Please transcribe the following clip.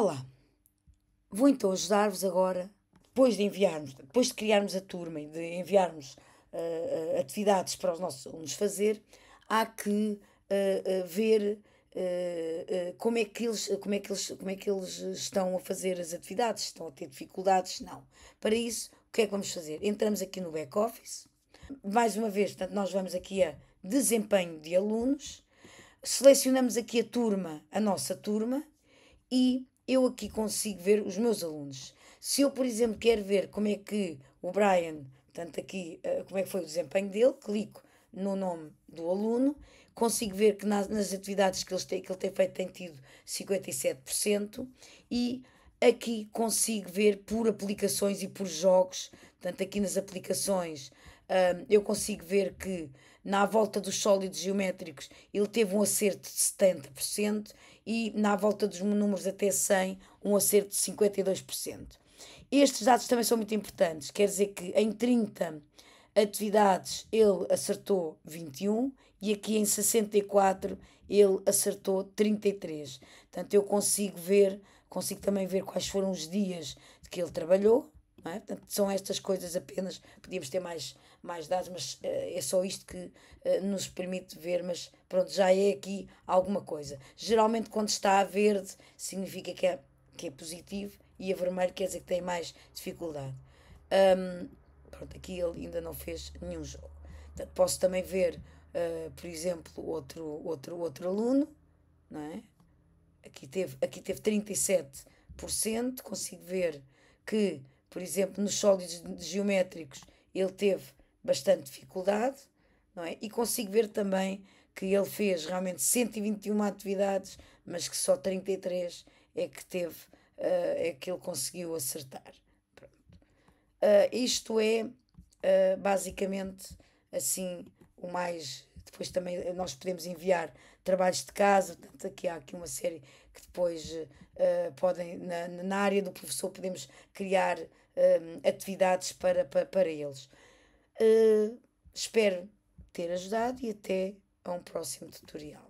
Olá, vou então ajudar-vos agora, depois de enviarmos, depois de criarmos a turma e de enviarmos uh, atividades para os nossos alunos fazer, há que uh, uh, ver como é que eles como é que eles como é que eles estão a fazer as atividades estão a ter dificuldades não para isso o que é que vamos fazer entramos aqui no back office mais uma vez portanto, nós vamos aqui a desempenho de alunos selecionamos aqui a turma a nossa turma e eu aqui consigo ver os meus alunos. Se eu, por exemplo, quero ver como é que o Brian, tanto aqui, eh, como é que foi o desempenho dele, clico no nome do aluno, consigo ver que nas, nas atividades que ele, tem, que ele tem feito tem tido 57% e aqui consigo ver por aplicações e por jogos, tanto aqui nas aplicações um, eu consigo ver que na volta dos sólidos geométricos ele teve um acerto de 70% e na volta dos números até 100 um acerto de 52%. Estes dados também são muito importantes, quer dizer que em 30 atividades ele acertou 21 e aqui em 64 ele acertou 33. Portanto, eu consigo ver, consigo também ver quais foram os dias que ele trabalhou, é? Portanto, são estas coisas apenas, podíamos ter mais, mais dados, mas uh, é só isto que uh, nos permite ver, mas pronto, já é aqui alguma coisa. Geralmente quando está a verde significa que é, que é positivo e a vermelho quer dizer que tem mais dificuldade. Um, pronto, aqui ele ainda não fez nenhum jogo. Portanto, posso também ver, uh, por exemplo, outro, outro, outro aluno, não é? Aqui teve, aqui teve 37%, consigo ver que por exemplo, nos sólidos geométricos ele teve bastante dificuldade, não é? E consigo ver também que ele fez realmente 121 atividades, mas que só 33 é que teve, uh, é que ele conseguiu acertar. Uh, isto é uh, basicamente assim o mais depois também eh, nós podemos enviar trabalhos de casa, portanto, aqui há aqui uma série que depois uh, podem, na, na área do professor, podemos criar atividades para, para, para eles. Uh, espero ter ajudado e até a um próximo tutorial.